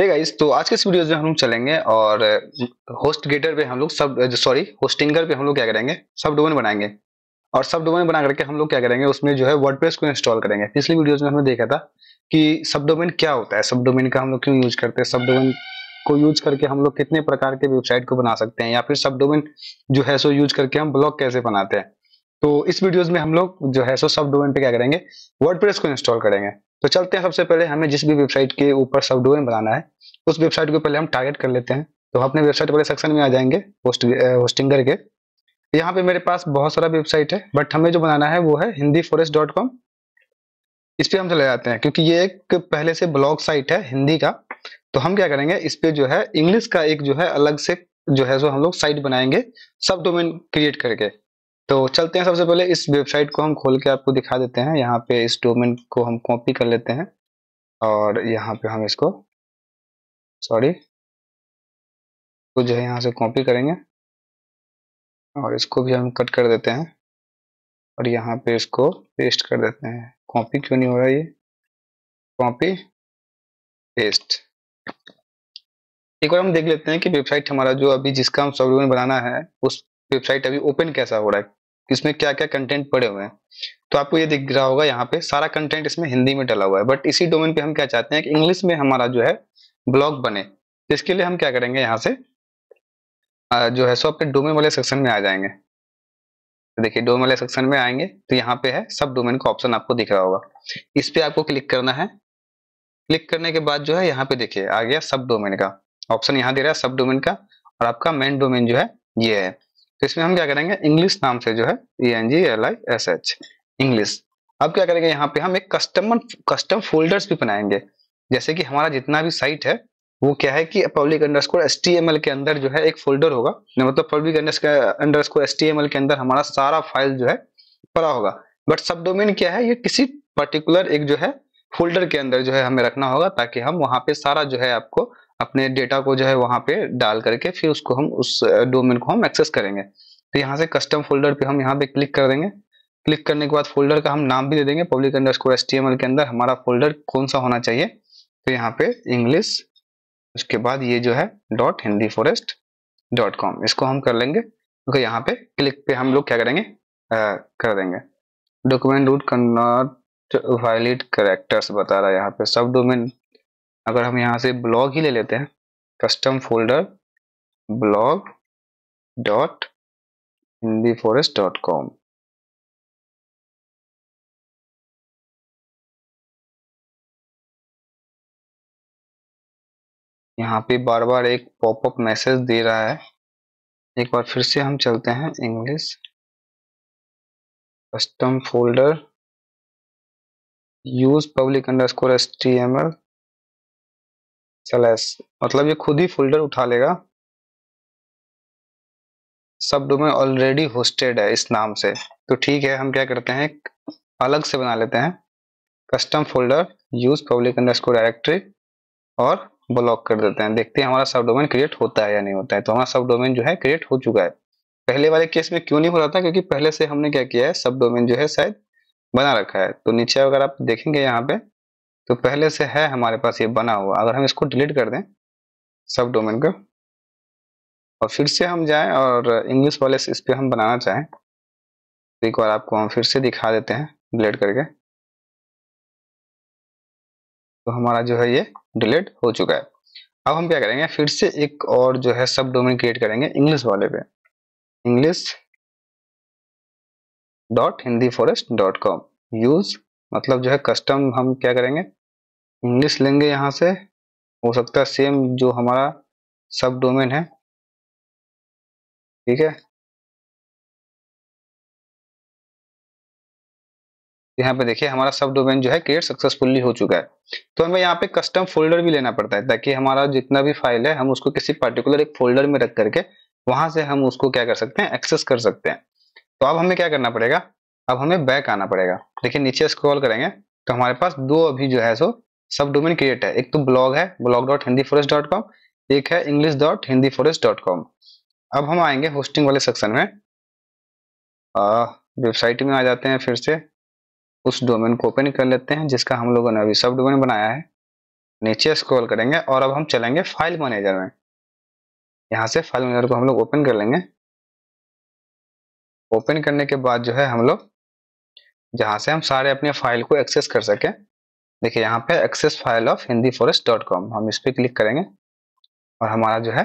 hey guys तो आज के इस वीडियो में हम लोग चलेंगे और होस्ट गेटर पे हम लोग सब सॉरी होस्टिंगर पे हम लोग क्या करेंगे सब डोमेन बनाएंगे और सब डोमेन बना करके हम लोग क्या करेंगे उसमें जो है वर्डप्रेस को इंस्टॉल करेंगे पिछली वीडियोज में हमने देखा था कि सब डोमेन क्या होता है सब डोमेन का हम लोग क्यों यूज करते हैं सब डोमेन को यूज करके हम लोग कितने प्रकार के वेबसाइट को बना सकते हैं या फिर सब डोमेन जो है सो यूज करके हम ब्लॉग कैसे बनाते हैं तो इस वीडियोस में हम लोग जो है सो सब डोमेन पे क्या करेंगे वर्डप्रेस को इंस्टॉल करेंगे तो चलते हैं सबसे पहले हमें जिस भी वेबसाइट के ऊपर सब डोमेन बनाना है उस वेबसाइट को पहले हम टारगेट कर लेते हैं तो अपने वेबसाइट वाले सेक्शन में आ जाएंगे होस्ट होस्टिंग करके यहाँ पे मेरे पास बहुत सारा वेबसाइट है बट हमें जो बनाना है वो है हिंदी फॉरेस्ट डॉट कॉम इस पर हम चले जाते हैं क्योंकि ये एक पहले से ब्लॉग साइट है हिंदी का तो हम क्या करेंगे इस पे जो है इंग्लिश का एक जो है अलग से जो है सो हम लोग साइट बनाएंगे सब डोमेन क्रिएट करके तो चलते हैं सबसे पहले इस वेबसाइट को हम खोल के आपको दिखा देते हैं यहाँ पे इस डोमेन को हम कॉपी कर लेते हैं और यहाँ पे हम इसको सॉरी तो जो है यहाँ से कॉपी करेंगे और इसको भी हम कट कर देते हैं और यहाँ पे इसको पेस्ट कर देते हैं कॉपी क्यों नहीं हो रहा ये कॉपी पेस्ट एक बार हम देख लेते हैं कि वेबसाइट हमारा जो अभी जिसका हम सॉफ्टवेयर बनाना है उस वेबसाइट अभी ओपन कैसा हो रहा है इसमें क्या क्या कंटेंट पड़े हुए हैं तो आपको ये दिख रहा होगा यहाँ पे सारा कंटेंट इसमें हिंदी में डला हुआ है बट इसी डोमेन पे हम क्या चाहते हैं कि इंग्लिश में हमारा जो है ब्लॉग बने तो इसके लिए हम क्या करेंगे यहाँ से जो है सो अपने डोमेन वाले सेक्शन में आ जाएंगे तो देखिए डोमेन वाले सेक्शन में आएंगे तो यहाँ पे है सब डोमेन का ऑप्शन आपको दिख रहा होगा इस पर आपको क्लिक करना है क्लिक करने के बाद जो है यहाँ पे देखिए आ गया सब डोमेन का ऑप्शन यहाँ दे रहा है सब डोमेन का और आपका मेन डोमेन जो है ये है तो इसमें हम क्या करेंगे इंग्लिश नाम से जो है E N G L I S H English अब क्या करेंगे यहाँ पे हम एक कस्टमर कस्टम फोल्डर्स भी बनाएंगे जैसे कि हमारा जितना भी साइट है वो क्या है कि पब्लिक अंडरस्कोर एस के अंदर जो है एक फोल्डर होगा मतलब पब्लिक अंडरस्कोर एस के अंदर हमारा सारा फाइल जो है पड़ा होगा बट सब डोमेन क्या है ये किसी पर्टिकुलर एक जो है फोल्डर के अंदर जो है हमें रखना होगा ताकि हम वहां पे सारा जो है आपको अपने डेटा को जो है वहाँ पे डाल करके फिर उसको हम उस डोमेन को हम एक्सेस करेंगे तो यहाँ से कस्टम फोल्डर पे हम यहाँ पे क्लिक कर देंगे क्लिक करने के बाद फोल्डर का हम नाम भी दे देंगे पब्लिक अंडर स्कोर के अंदर हमारा फोल्डर कौन सा होना चाहिए तो यहाँ पे इंग्लिश उसके बाद ये जो है dot Hindi forest dot com इसको हम कर लेंगे क्योंकि तो यहाँ पे क्लिक पे हम लोग क्या करेंगे आ, कर देंगे document root can not violate characters बता रहा है यहाँ पे सब डोमेन अगर हम यहाँ से ब्लॉग ही ले लेते हैं custom folder blog dot Hindi forest dot com यहाँ पे बार बार एक पॉपअप मैसेज दे रहा है एक बार फिर से हम चलते हैं English custom folder use S T M L slash मतलब ये खुद ही फोल्डर उठा लेगा सब डोमेन ऑलरेडी होस्टेड है इस नाम से तो ठीक है हम क्या करते हैं अलग से बना लेते हैं custom folder use public underscore directory और ब्लॉक कर देते हैं देखते हैं हमारा सब डोमेन क्रिएट होता है या नहीं होता है तो हमारा सब डोमेन जो है क्रिएट हो चुका है पहले वाले केस में क्यों नहीं हो रहा था क्योंकि पहले से हमने क्या किया है सब डोमेन जो है शायद बना रखा है तो नीचे अगर आप देखेंगे यहाँ पे तो पहले से है हमारे पास ये बना हुआ अगर हम इसको डिलीट कर दें सब डोमेन को और फिर से हम जाएं और इंग्लिश वाले इस पर हम बनाना चाहें तो एक बार आपको हम फिर से दिखा देते हैं डिलीट करके तो हमारा जो है ये डिलीट हो चुका है अब हम क्या करेंगे फिर से एक और जो है सब डोमेन क्रिएट करेंगे इंग्लिश वाले पे English dot Hindi forest dot com use मतलब जो है कस्टम हम क्या करेंगे इंग्लिश लेंगे यहाँ से हो सकता है सेम जो हमारा सब डोमेन है ठीक है यहाँ पे देखिए हमारा सब डोमेन जो है क्रिएट सक्सेसफुली हो चुका है तो हमें यहाँ पे कस्टम फोल्डर भी लेना पड़ता है ताकि हमारा जितना भी फाइल है हम उसको किसी पर्टिकुलर एक फोल्डर में रख करके वहां से हम उसको क्या कर सकते हैं एक्सेस कर सकते हैं तो अब हमें क्या करना पड़ेगा अब हमें बैक आना पड़ेगा देखिए नीचे स्क्रॉल करेंगे तो हमारे पास दो अभी जो है सो सब डोमेन क्रिएट है एक तो ब्लॉग है blog dot Hindi forest dot com एक है English dot Hindi forest dot com अब हम आएंगे होस्टिंग वाले सेक्शन में वेबसाइट में आ जाते हैं फिर से उस डोमेन को ओपन कर लेते हैं जिसका हम लोगों ने अभी सब डोमेन बनाया है नीचे स्क्रॉल करेंगे और अब हम चलेंगे फाइल मैनेजर में यहाँ से फाइल मैनेजर को हम लोग ओपन कर लेंगे ओपन करने के बाद जो है हम लोग जहाँ से हम सारे अपने फाइल को एक्सेस कर सकें देखिए यहाँ पे access file of Hindi forest dot com हम इस पर क्लिक करेंगे और हमारा जो है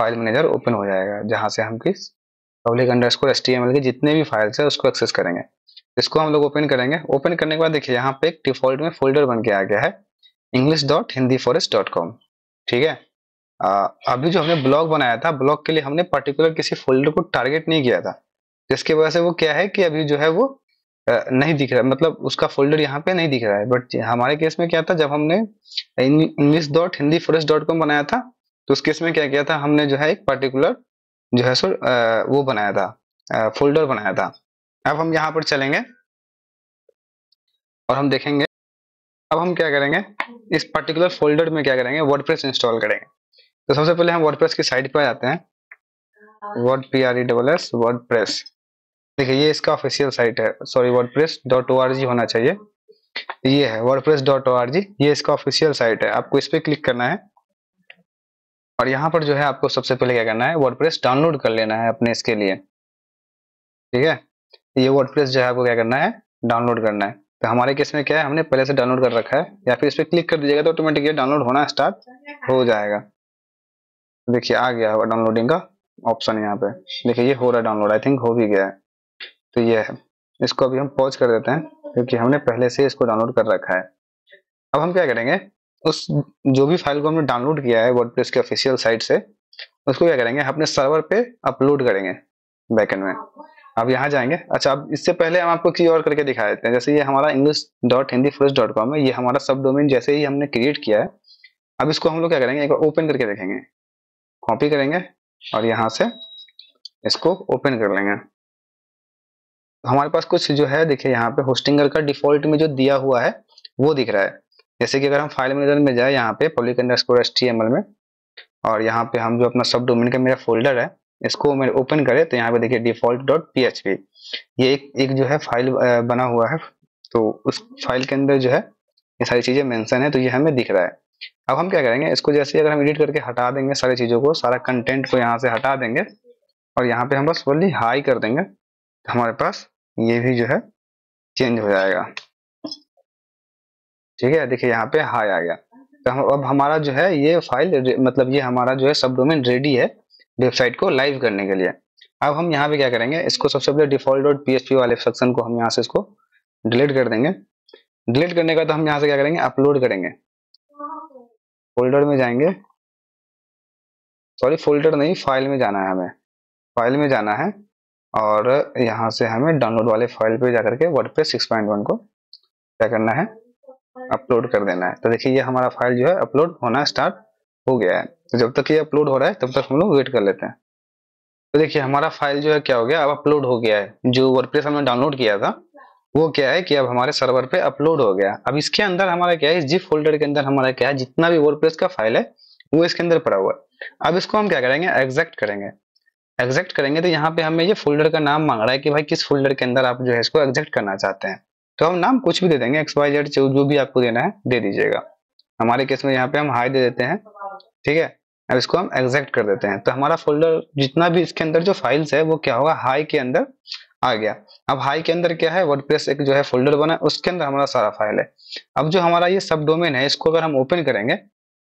फाइल मैनेजर ओपन हो जाएगा जहाँ से हम किस पब्लिक अंडर स्कोर एस के जितने भी फाइल्स है उसको एक्सेस करेंगे इसको हम लोग ओपन करेंगे ओपन करने के बाद देखिए यहाँ पे एक डिफॉल्ट में फोल्डर बन के आ गया है English dot Hindi forest dot com ठीक है आ, अभी जो हमने ब्लॉग बनाया था ब्लॉग के लिए हमने पर्टिकुलर किसी फोल्डर को टारगेट नहीं किया था जिसकी वजह से वो क्या है कि अभी जो है वो नहीं दिख रहा है मतलब उसका फोल्डर यहाँ पे नहीं दिख रहा है बट हमारे केस में क्या था जब हमने English dot Hindi forest dot com बनाया था तो उस केस में क्या किया था हमने जो है एक पर्टिकुलर जो है सो वो बनाया था फोल्डर बनाया था अब हम यहाँ पर चलेंगे और हम देखेंगे अब हम क्या करेंगे इस पर्टिकुलर फोल्डर में क्या करेंगे वर्ड इंस्टॉल करेंगे तो सबसे पहले हम वर्ड की साइट पर आते हैं word P R E double S word press देखिए ये इसका ऑफिशियल साइट है सॉरी जी होना चाहिए ये है जी ये इसका ऑफिशियल साइट है आपको इस पर क्लिक करना है और यहाँ पर जो है आपको सबसे पहले क्या करना है वर्डप्रेस डाउनलोड कर लेना है अपने इसके लिए ठीक है ये वर्डप्रेस जो है आपको क्या करना है डाउनलोड करना है तो हमारे केस में क्या है हमने पहले से डाउनलोड कर रखा है या फिर इस पर क्लिक कर दीजिएगा तो ऑटोमेटिकली डाउनलोड होना स्टार्ट हो जाएगा देखिए आ गया डाउनलोडिंग का ऑप्शन यहाँ पे देखिए ये हो रहा है डाउनलोड आई थिंक हो भी गया है तो ये है इसको अभी हम पॉज कर देते हैं क्योंकि हमने पहले से इसको डाउनलोड कर रखा है अब हम क्या करेंगे उस जो भी फाइल को हमने डाउनलोड किया है प्रेस के ऑफिशियल साइट से उसको क्या करेंगे अपने सर्वर पे अपलोड करेंगे बैकेंड में अब यहाँ जाएंगे अच्छा अब इससे पहले हम आपको की और करके दिखा देते हैं जैसे ये हमारा English dot Hindi fresh dot com है ये हमारा सब डोमेन जैसे ही हमने क्रिएट किया है अब इसको हम लोग क्या करेंगे एक बार ओपन करके देखेंगे कॉपी करेंगे और यहाँ से इसको ओपन कर लेंगे हमारे पास कुछ जो है देखिए यहाँ पे होस्टिंगर का डिफॉल्ट में जो दिया हुआ है वो दिख रहा है जैसे कि अगर हम फाइल मैनेजर में जाए यहाँ पे public underscore S T M L में और यहाँ पे हम जो अपना सब डोमेन का मेरा फोल्डर है इसको मैं ओपन करें तो यहाँ पे देखिए default dot P H P ये एक एक जो है फाइल बना हुआ है तो उस फाइल के अंदर जो है ये सारी चीज़ें मेंशन है तो ये हमें दिख रहा है अब हम क्या करेंगे इसको जैसे अगर हम एडिट करके हटा देंगे सारी चीज़ों को सारा कंटेंट को यहाँ से हटा देंगे और यहाँ पे हम बस ओनली हाई कर देंगे हमारे पास ये भी जो है चेंज हो जाएगा ठीक है देखिए यहाँ पे हाई आ गया तो अब हमारा जो है ये फाइल मतलब ये हमारा जो है सब डोमेन रेडी है वेबसाइट को लाइव करने के लिए अब हम यहाँ पे क्या करेंगे इसको सबसे पहले डिफॉल्ट डॉट पी वाले सेक्शन को हम यहाँ से इसको डिलीट कर देंगे डिलीट करने का तो हम यहाँ से क्या करेंगे अपलोड करेंगे फोल्डर में जाएंगे सॉरी फोल्डर नहीं फाइल में जाना है हमें फाइल में जाना है और यहाँ से हमें डाउनलोड वाले फाइल पे जाकर के वर्ड पे सिक्स पॉइंट वन को क्या करना है अपलोड कर देना है तो देखिए ये हमारा फाइल जो है अपलोड होना स्टार्ट हो गया है तो जब तक ये अपलोड हो रहा है तब तक हम लोग वेट कर लेते हैं तो देखिए हमारा फाइल जो है क्या हो गया अब अपलोड हो गया है जो वर्ड हमने डाउनलोड किया था वो क्या है कि अब हमारे सर्वर पे अपलोड हो गया अब इसके अंदर हमारा क्या है जिप फोल्डर के अंदर हमारा क्या है जितना भी वर्ड का फाइल है वो इसके अंदर पड़ा हुआ है अब इसको हम क्या करेंगे एग्जैक्ट करेंगे एग्जैक्ट करेंगे तो यहाँ पे हमें ये फोल्डर का नाम मांग रहा है कि भाई किस फोल्डर के अंदर आप जो है इसको एग्जैक्ट करना चाहते हैं तो हम नाम कुछ भी दे देंगे एक्स वाई जेड जो भी आपको देना है दे दीजिएगा हमारे केस में यहाँ पे हम हाई दे देते हैं ठीक है अब इसको हम एग्जैक्ट कर देते हैं तो हमारा फोल्डर जितना भी इसके अंदर जो फाइल्स है वो क्या होगा हाई के अंदर आ गया अब हाई के अंदर क्या है वर्डप्रेस एक जो है फोल्डर बना उसके अंदर हमारा सारा फाइल है अब जो हमारा ये सब डोमेन है इसको अगर हम ओपन करेंगे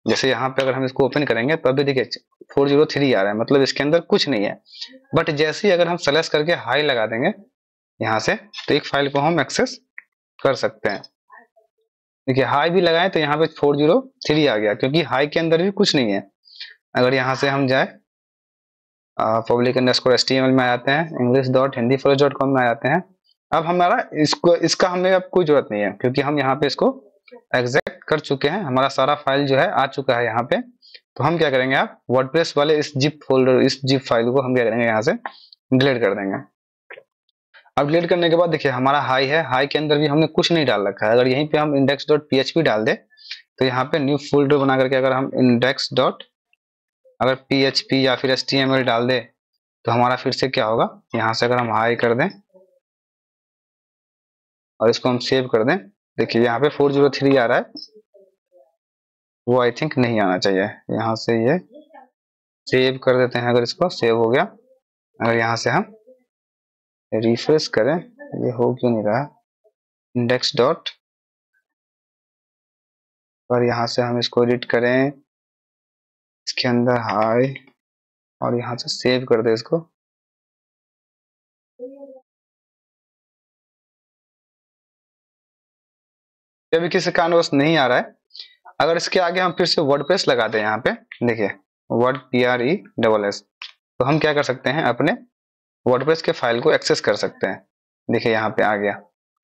जैसे यहाँ पे अगर हम इसको ओपन करेंगे तो अभी देखिए थ्री आ रहा है मतलब इसके अंदर कुछ नहीं है बट जैसे ही अगर हम सेलेक्ट करके हाई लगा देंगे यहाँ से तो एक फाइल को हम एक्सेस कर सकते हैं देखिए हाई भी लगाए तो यहाँ पे फोर जीरो थ्री आ गया क्योंकि हाई के अंदर भी कुछ नहीं है अगर यहाँ से हम जाए पब्लिक इंडस्कोर एस में आ जाते हैं English dot Hindi dot com में आ जाते हैं अब हमारा इसको इसका हमें अब कोई जरूरत नहीं है क्योंकि हम यहाँ पे इसको एग्जैक्ट कर चुके हैं हमारा सारा फाइल जो है आ चुका है यहाँ पे तो हम क्या करेंगे आप वर्डप्रेस वाले इस जिप फोल्डर इस जिप फाइल को हम क्या करेंगे यहाँ से डिलीट कर देंगे अब डिलीट करने के बाद देखिए हमारा हाई है हाई के अंदर भी हमने कुछ नहीं डाल रखा है अगर यहीं पे हम इंडेक्स डॉट पी डाल दे तो यहाँ पे न्यू फोल्डर बना करके अगर हम इंडेक्स डॉट अगर पी या फिर एस डाल दे तो हमारा फिर से क्या होगा यहाँ से अगर हम हाई कर दें और इसको हम सेव कर दें देखिए यहाँ पे 403 आ रहा है वो आई थिंक नहीं आना चाहिए यहाँ से ये सेव कर देते हैं अगर इसको सेव हो गया अगर यहाँ से हम रिफ्रेश करें ये हो क्यों नहीं रहा इंडेक्स डॉट और यहाँ से हम इसको एडिट करें इसके अंदर हाई और यहाँ से सेव कर दे इसको ये किसी कारणवश नहीं आ रहा है अगर इसके आगे हम फिर से वर्ड प्रेस लगा दें यहाँ पे देखिए word P R E double S तो हम क्या कर सकते हैं अपने वर्ड प्रेस के फाइल को एक्सेस कर सकते हैं देखिए यहाँ पे आ गया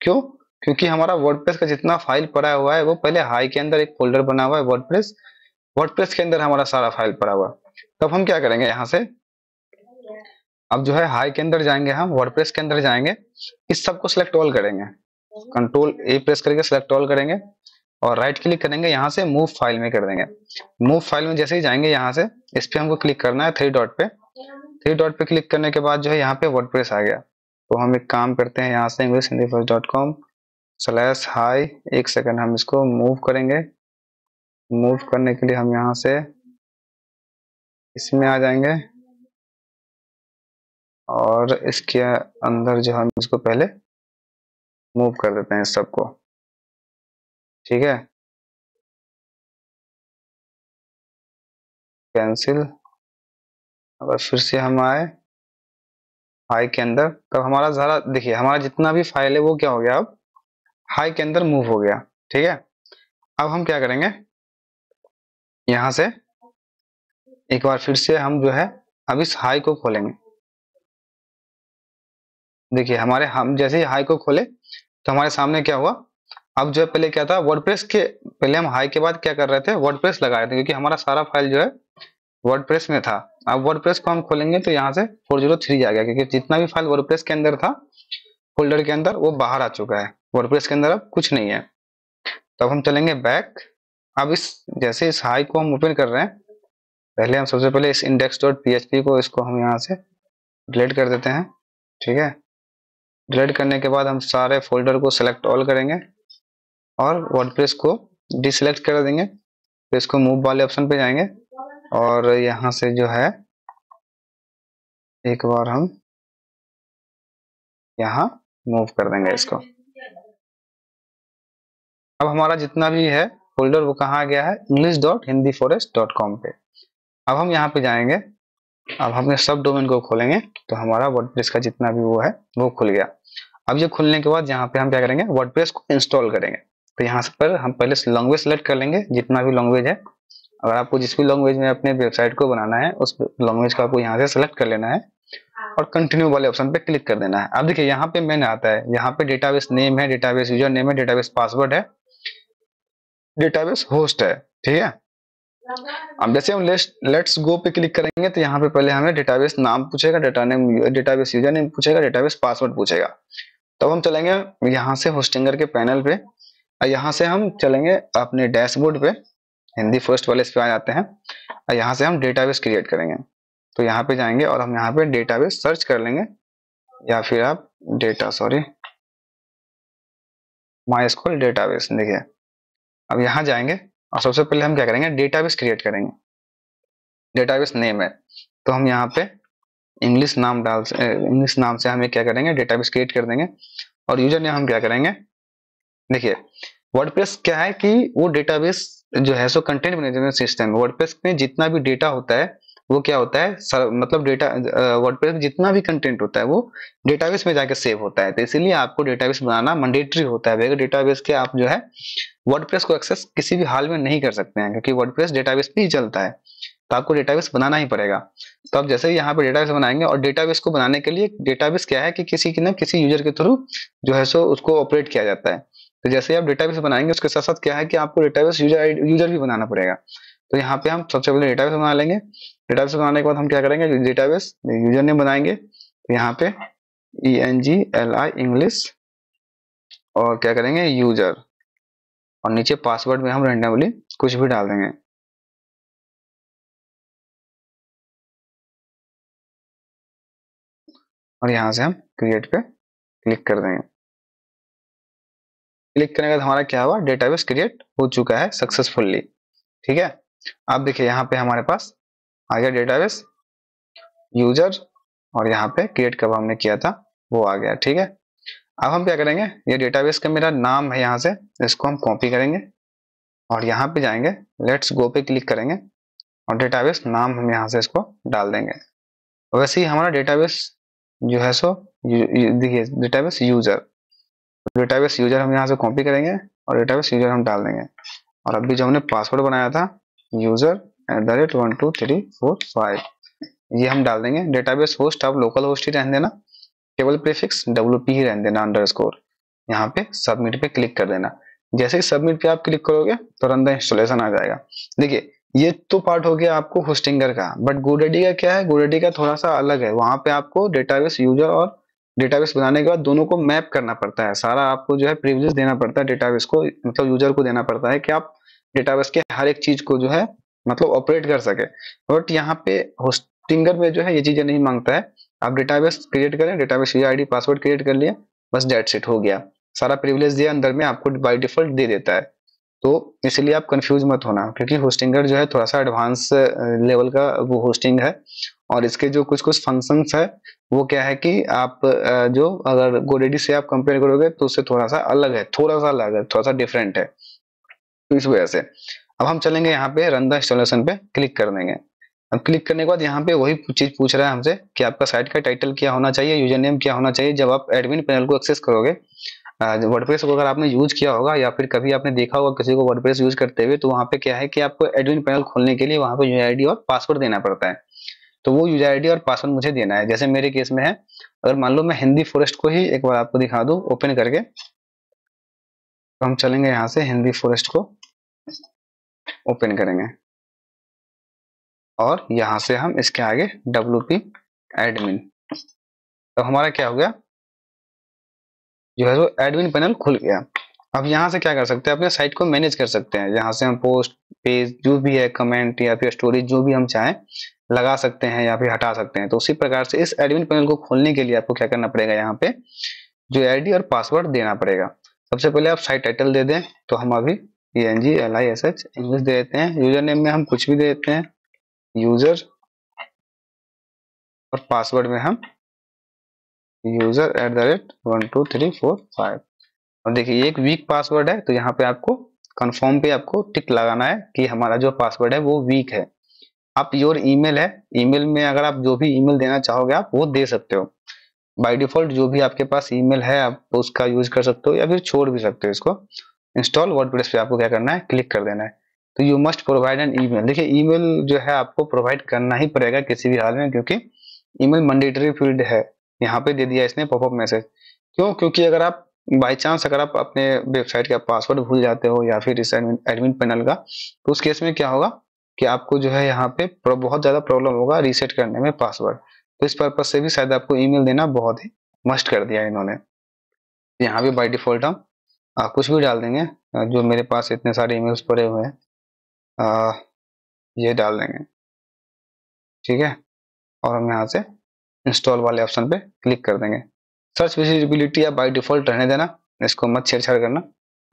क्यों क्योंकि हमारा वर्ड प्रेस का जितना फाइल पड़ा हुआ है वो पहले हाई के अंदर एक फोल्डर बना हुआ है वर्ड प्रेस वर्ड प्रेस के अंदर हमारा सारा फाइल पड़ा हुआ तब हम क्या करेंगे यहाँ से अब जो है हाई के अंदर जाएंगे हम वर्ड प्रेस के अंदर जाएंगे इस सबको सिलेक्ट ऑल करेंगे कंट्रोल ए प्रेस करके सिलेक्ट ऑल करेंगे और राइट क्लिक करेंगे यहाँ से मूव फाइल में कर देंगे मूव फाइल में जैसे ही जाएंगे यहाँ से इस पर हमको क्लिक करना है थ्री डॉट पे थ्री डॉट पे क्लिक करने के बाद जो है यहाँ पे वर्ड आ गया तो हम एक काम करते हैं यहाँ से English Hindi first dot com slash हाई एक सेकेंड हम इसको मूव करेंगे मूव करने के लिए हम यहाँ से इसमें आ जाएंगे और इसके अंदर जो हम इसको पहले मूव कर देते हैं सबको ठीक है कैंसिल अगर फिर से हम आए हाई के अंदर तब हमारा ज़्यादा देखिए हमारा जितना भी फाइल है वो क्या हो गया अब हाई के अंदर मूव हो गया ठीक है अब हम क्या करेंगे यहां से एक बार फिर से हम जो है अब इस हाई को खोलेंगे देखिए हमारे हम जैसे ही हाई को खोले तो हमारे सामने क्या हुआ अब जो है पहले क्या था वर्डप्रेस के पहले हम हाई के बाद क्या कर रहे थे वर्डप्रेस लगा रहे थे क्योंकि हमारा सारा फाइल जो है वर्डप्रेस में था अब वर्डप्रेस को हम खोलेंगे तो यहाँ से 403 आ गया क्योंकि जितना भी फाइल वर्डप्रेस के अंदर था फोल्डर के अंदर वो बाहर आ चुका है वर्डप्रेस के अंदर अब कुछ नहीं है तो अब हम चलेंगे बैक अब इस जैसे इस हाई को हम ओपन कर रहे हैं पहले हम सबसे पहले इस इंडेक्स डॉट पी को इसको हम यहाँ से डिलीट कर देते हैं ठीक है डिलीट करने के बाद हम सारे फोल्डर को सिलेक्ट ऑल करेंगे और वर्डप्रेस को डिसलेक्ट कर देंगे फिर इसको मूव वाले ऑप्शन पे जाएंगे और यहाँ से जो है एक बार हम यहाँ मूव कर देंगे इसको अब हमारा जितना भी है फोल्डर वो कहाँ गया है English dot Hindi forest dot com पे अब हम यहाँ पे जाएंगे अब हमने सब डोमेन को खोलेंगे तो हमारा वर्डप्रेस का जितना भी वो है वो खुल गया अब ये खुलने के बाद यहाँ पे हम क्या करेंगे वर्डप्रेस को इंस्टॉल करेंगे तो यहाँ पर हम पहले लैंग्वेज सेलेक्ट कर लेंगे जितना भी लैंग्वेज है अगर आपको जिस भी लैंग्वेज में अपने वेबसाइट को बनाना है उस लैंग्वेज को आपको यहाँ से सेलेक्ट कर लेना है और कंटिन्यू वाले ऑप्शन पे क्लिक कर देना है अब देखिए यहाँ पे मैंने आता है यहाँ पे डेटाबेस नेम है डेटाबेस यूजर नेम है डेटाबेस पासवर्ड है डेटाबेस होस्ट है ठीक है अब जैसे हम लेट्स गो पे क्लिक करेंगे तो यहाँ पे पहले हमें डेटाबेस नाम पूछेगा data name database user name पूछेगा डेटाबेस पासवर्ड पूछेगा तब हम चलेंगे यहाँ से होस्टिंगर के पैनल पे और यहाँ से हम चलेंगे अपने डैशबोर्ड पे हिंदी फर्स्ट वाले इस पे आ जाते हैं और यहाँ से हम डेटाबेस क्रिएट करेंगे तो यहाँ पे जाएंगे और हम यहाँ पे डेटाबेस सर्च कर लेंगे या फिर आप data sorry my school database देखिए अब यहाँ जाएंगे और सबसे पहले हम क्या करेंगे डेटाबेस क्रिएट करेंगे डेटाबेस नेम है तो हम यहाँ पे इंग्लिश नाम डाल इंग्लिश नाम से हम क्या करेंगे डेटाबेस क्रिएट कर देंगे और यूजर ने हम क्या करेंगे देखिए वर्डप्रेस क्या है कि वो डेटाबेस जो है सो कंटेंट मैनेजमेंट सिस्टम वर्डप्रेस में जितना भी डेटा होता है वो क्या होता है सर, मतलब डेटा वर्डप्रेस में जितना भी कंटेंट होता है वो डेटाबेस में जाके सेव होता है तो इसीलिए आपको डेटाबेस बनाना मंडेटरी होता है बगैर डेटाबेस के आप जो है वर्डप्रेस को एक्सेस किसी भी हाल में नहीं कर सकते हैं क्योंकि वर्डप्रेस डेटाबेस पे ही चलता है तो आपको डेटाबेस बनाना ही पड़ेगा तो आप जैसे यहाँ पे डेटाबेस बनाएंगे और डेटाबेस को बनाने के लिए डेटाबेस क्या है कि किसी की ना किसी यूजर के थ्रू जो है सो उसको ऑपरेट किया जाता है तो जैसे आप डेटाबेस बनाएंगे उसके साथ साथ क्या है कि आपको डेटाबेस यूजर यूजर भी बनाना पड़ेगा तो यहाँ पे हम सबसे पहले डेटाबेस बना लेंगे डेटाबेस बनाने के बाद हम क्या करेंगे डेटाबेस यूजर नेम बनाएंगे तो यहाँ पे E N G L I English और क्या करेंगे यूजर और नीचे पासवर्ड में हम रेंडमली कुछ भी डाल देंगे और यहाँ से हम क्रिएट पे क्लिक कर देंगे क्लिक करने के बाद हमारा क्या हुआ डेटाबेस क्रिएट हो चुका है सक्सेसफुल्ली ठीक है आप देखिए यहाँ पे हमारे पास आ गया डेटाबेस यूजर और यहाँ पे क्रिएट कब हमने किया था वो आ गया ठीक है अब हम क्या करेंगे ये डेटाबेस का मेरा नाम है यहाँ से इसको हम कॉपी करेंगे और यहाँ पे जाएंगे लेट्स गो पे क्लिक करेंगे और डेटाबेस नाम हम यहाँ से इसको डाल देंगे वैसे ही हमारा डेटाबेस जो है सो देखिए डेटाबेस यूजर डेटाबेस यूजर हम यहाँ से कॉपी करेंगे और डेटाबेस यूजर हम डाल देंगे और अभी जो हमने पासवर्ड बनाया था user at the rate one two three four five ये हम डाल देंगे डेटाबेस होस्ट आप लोकल होस्ट ही रहने देना टेबल प्रीफिक्स डब्ल्यू पी ही रहने देना अंडर स्कोर यहाँ पे सबमिट पे क्लिक कर देना जैसे ही सबमिट पे आप क्लिक करोगे तो अंदर इंस्टॉलेशन आ जाएगा देखिए ये तो पार्ट हो गया आपको होस्टिंगर का बट गोडेडी का क्या है गोडेडी का थोड़ा सा अलग है वहां पे आपको डेटाबेस यूजर और डेटाबेस बनाने के बाद दोनों को मैप करना पड़ता है सारा आपको जो है प्रिविलेज देना पड़ता है डेटाबेस को मतलब यूजर को देना पड़ता है कि आप डेटाबेस के हर एक चीज को जो है मतलब ऑपरेट कर सके बट यहाँ पे होस्टिंगर में जो है ये चीजें नहीं मांगता है आप डेटाबेस क्रिएट करें database user ID password create कर लिए बस डेट सेट हो गया सारा प्रिविलेज दिया अंदर में आपको बाई डिफॉल्ट दे देता है तो इसलिए आप कंफ्यूज मत होना क्योंकि होस्टिंगर जो है थोड़ा सा एडवांस लेवल का वो होस्टिंग है और इसके जो कुछ कुछ फंक्शंस है वो क्या है कि आप जो अगर गोडेडी से आप कंपेयर करोगे तो उससे थोड़ा सा अलग है थोड़ा सा अलग है थोड़ा सा डिफरेंट है तो इस वजह से अब हम चलेंगे यहाँ पे रन इंस्टॉलेशन पे क्लिक कर देंगे अब क्लिक करने के बाद यहाँ पे वही चीज पूछ रहा है हमसे कि आपका साइट का टाइटल क्या होना चाहिए यूजर नेम क्या होना चाहिए जब आप एडमिन पैनल को एक्सेस करोगे वर्डप्रेस को अगर आपने यूज किया होगा या फिर कभी आपने देखा होगा किसी को वर्डप्रेस यूज करते हुए तो वहाँ पे क्या है कि आपको एडमिन पैनल खोलने के लिए वहाँ पे यूजर आई और पासवर्ड देना पड़ता है तो वो यूजर आई और पासवर्ड मुझे देना है जैसे मेरे केस में है अगर मान लो मैं हिंदी फॉरेस्ट को ही एक बार आपको दिखा दू ओपन करके तो हम चलेंगे यहाँ से हिंदी फॉरेस्ट को ओपन करेंगे और यहाँ से हम इसके आगे डब्ल्यू एडमिन तो हमारा क्या हो गया जो है वो एडमिन पैनल खुल गया अब यहाँ से क्या कर सकते हैं अपने साइट को मैनेज कर सकते हैं यहाँ से हम पोस्ट पेज जो भी है कमेंट या फिर स्टोरी जो भी हम चाहें लगा सकते हैं या फिर हटा सकते हैं तो उसी प्रकार से इस एडमिन पैनल को खोलने के लिए आपको क्या करना पड़ेगा यहाँ पे जो आई और पासवर्ड देना पड़ेगा सबसे पहले आप साइट टाइटल दे दें तो हम अभी A N G L I S H English दे देते हैं यूजर नेम में हम कुछ भी दे देते हैं यूजर और पासवर्ड में हम user at the rate one two three four five और देखिए एक वीक पासवर्ड है तो यहाँ पे आपको कंफर्म पे आपको टिक लगाना है कि हमारा जो पासवर्ड है वो वीक है आप योर ईमेल है ईमेल में अगर आप जो भी ईमेल देना चाहोगे आप वो दे सकते हो बाय डिफॉल्ट जो भी आपके पास ईमेल है आप उसका यूज कर सकते हो या फिर छोड़ भी सकते हो इसको इंस्टॉल वर्डप्रेस पे आपको क्या करना है क्लिक कर देना है तो you must provide an E देखिए ईमेल जो है आपको प्रोवाइड करना ही पड़ेगा किसी भी हाल में क्योंकि ईमेल मैंडेटरी फील्ड है यहाँ पे दे दिया इसने पॉपअप मैसेज क्यों क्योंकि अगर आप बाई चांस अगर आप अपने वेबसाइट का पासवर्ड भूल जाते हो या फिर इस एडमिन पैनल का तो उस केस में क्या होगा कि आपको जो है यहाँ पे बहुत ज़्यादा प्रॉब्लम होगा रीसेट करने में पासवर्ड तो इस पर्पज से भी शायद आपको ईमेल देना बहुत ही मस्ट कर दिया इन्होंने यहाँ पे बाई डिफॉल्ट हम कुछ भी डाल देंगे जो मेरे पास इतने सारे ईमेल्स पड़े हुए हैं ये डाल देंगे ठीक है और हम यहाँ से इंस्टॉल वाले ऑप्शन पे क्लिक कर देंगे सर्च विजिबिलिटी या बाई डिफॉल्ट रहने देना इसको मत छेड़छाड़ करना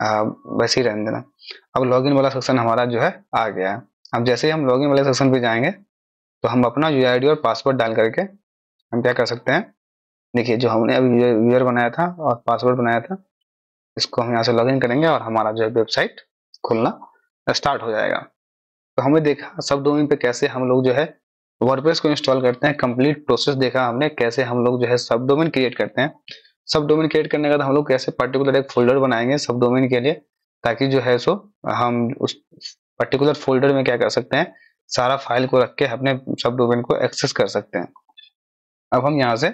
आ, वैसे ही रहने देना अब लॉगिन वाला सेक्शन हमारा जो है आ गया है अब जैसे ही हम लॉगिन वाले सेक्शन पे जाएंगे तो हम अपना यू आई और पासवर्ड डाल करके हम क्या कर सकते हैं देखिए जो हमने अभी यूजर बनाया था और पासवर्ड बनाया था इसको हम यहाँ से लॉगिन करेंगे और हमारा जो है वेबसाइट खुलना स्टार्ट हो जाएगा तो हमें देखा सब डोमेन पे कैसे हम लोग जो है वर्डप्रेस को इंस्टॉल करते हैं कंप्लीट प्रोसेस देखा हमने कैसे हम लोग जो है सब डोमेन क्रिएट करते हैं सब डोमेन क्रिएट करने के बाद हम लोग कैसे पर्टिकुलर एक फोल्डर बनाएंगे सब डोमेन के लिए ताकि जो है सो हम उस पर्टिकुलर फोल्डर में क्या कर सकते हैं सारा फाइल को रख के अपने सब डोमेन को एक्सेस कर सकते हैं अब हम यहाँ से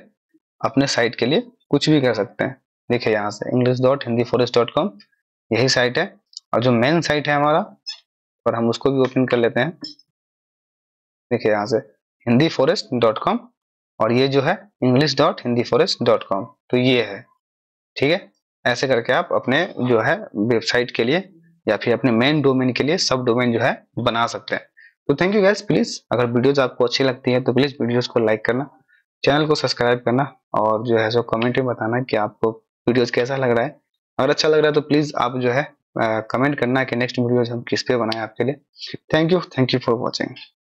अपने साइट के लिए कुछ भी कर सकते हैं देखिए यहाँ से English dot Hindi forest dot com यही साइट है और जो मेन साइट है हमारा और हम उसको भी ओपन कर लेते हैं देखिए यहाँ से हिंदी फॉरेस्ट डॉट कॉम और ये जो है English dot Hindi forest dot com तो ये है ठीक है ऐसे करके आप अपने जो है वेबसाइट के लिए या फिर अपने मेन डोमेन के लिए सब डोमेन जो है बना सकते हैं तो थैंक यू गैस प्लीज अगर वीडियोज आपको अच्छी लगती है तो प्लीज वीडियोज को लाइक करना चैनल को सब्सक्राइब करना और जो है सो कमेंट में बताना कि आपको वीडियोज कैसा लग रहा है अगर अच्छा लग रहा है तो प्लीज आप जो है कमेंट करना कि नेक्स्ट वीडियोज हम किस पे बनाए आपके लिए thank you thank you for watching